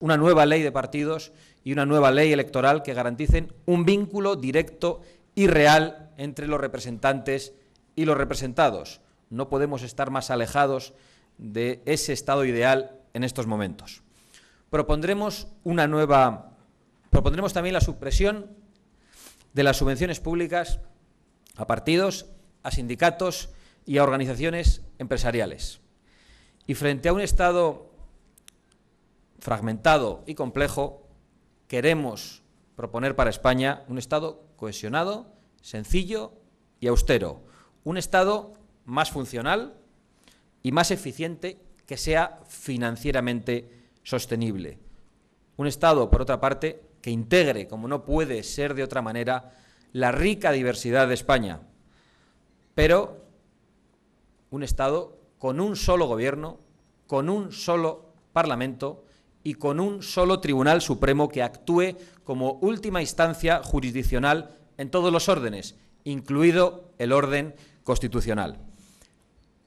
una nueva ley de partidos y una nueva ley electoral que garanticen un vínculo directo y real entre los representantes y los representados. No podemos estar más alejados de ese estado ideal en estos momentos. Propondremos una nueva propondremos también la supresión de las subvenciones públicas a partidos, a sindicatos y a organizaciones empresariales. Y frente a un estado fragmentado y complejo, queremos proponer para España un Estado cohesionado, sencillo y austero. Un Estado más funcional y más eficiente que sea financieramente sostenible. Un Estado, por otra parte, que integre, como no puede ser de otra manera, la rica diversidad de España. Pero un Estado con un solo gobierno, con un solo Parlamento y con un solo Tribunal Supremo que actúe como última instancia jurisdiccional en todos los órdenes, incluido el orden constitucional.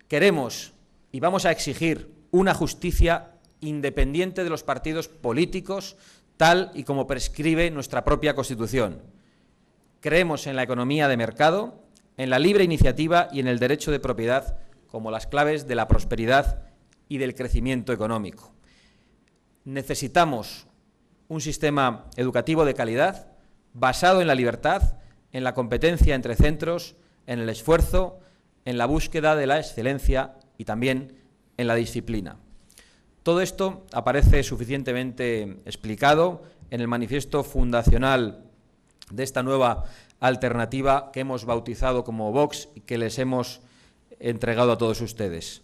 Queremos y vamos a exigir una justicia independiente de los partidos políticos, tal y como prescribe nuestra propia Constitución. Creemos en la economía de mercado, en la libre iniciativa y en el derecho de propiedad como las claves de la prosperidad y del crecimiento económico necesitamos un sistema educativo de calidad basado en la libertad, en la competencia entre centros, en el esfuerzo, en la búsqueda de la excelencia y también en la disciplina. Todo esto aparece suficientemente explicado en el manifiesto fundacional de esta nueva alternativa que hemos bautizado como Vox y que les hemos entregado a todos ustedes.